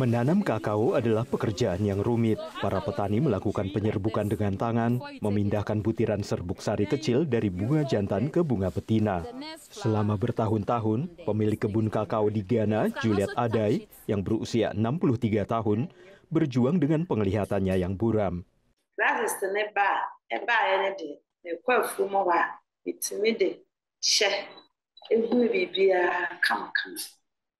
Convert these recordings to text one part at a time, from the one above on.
Menanam kakao adalah pekerjaan yang rumit. Para petani melakukan penyerbukan dengan tangan, memindahkan butiran serbuk sari kecil dari bunga jantan ke bunga betina. Selama bertahun-tahun, pemilik kebun kakao di Ghana, Juliet Adai, yang berusia 63 tahun, berjuang dengan penglihatannya yang buram.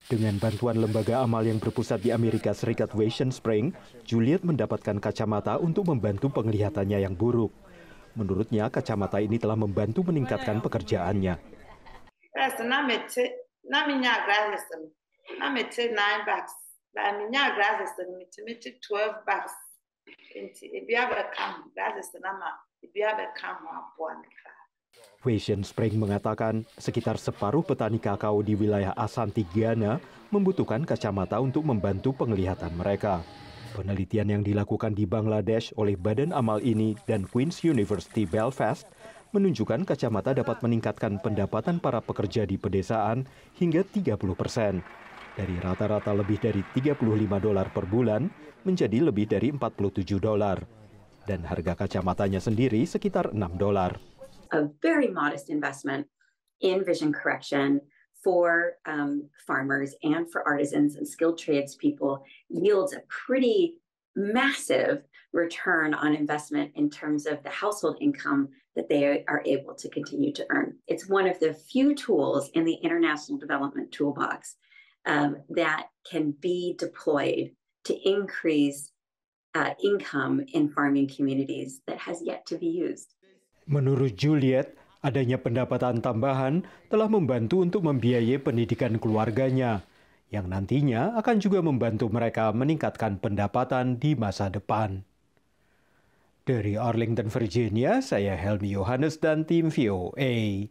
Dengan bantuan lembaga amal yang berpusat di Amerika Serikat Washington Spring, Juliet mendapatkan kacamata untuk membantu penglihatannya yang buruk. Menurutnya, kacamata ini telah membantu meningkatkan pekerjaannya. Fashion Spring mengatakan sekitar separuh petani kakao di wilayah Asanti Ghana membutuhkan kacamata untuk membantu penglihatan mereka. Penelitian yang dilakukan di Bangladesh oleh Badan Amal ini dan Queen's University Belfast menunjukkan kacamata dapat meningkatkan pendapatan para pekerja di pedesaan hingga 30 persen. Dari rata-rata lebih dari 35 dolar per bulan menjadi lebih dari 47 dolar. Dan harga kacamatanya sendiri sekitar 6 dolar. a very modest investment in vision correction for um, farmers and for artisans and skilled tradespeople yields a pretty massive return on investment in terms of the household income that they are able to continue to earn. It's one of the few tools in the International Development Toolbox um, that can be deployed to increase uh, income in farming communities that has yet to be used. Menurut Juliet, adanya pendapatan tambahan telah membantu untuk membiayai pendidikan keluarganya, yang nantinya akan juga membantu mereka meningkatkan pendapatan di masa depan. Dari Arlington, Virginia, saya Helmi Yohanes dan tim VOA.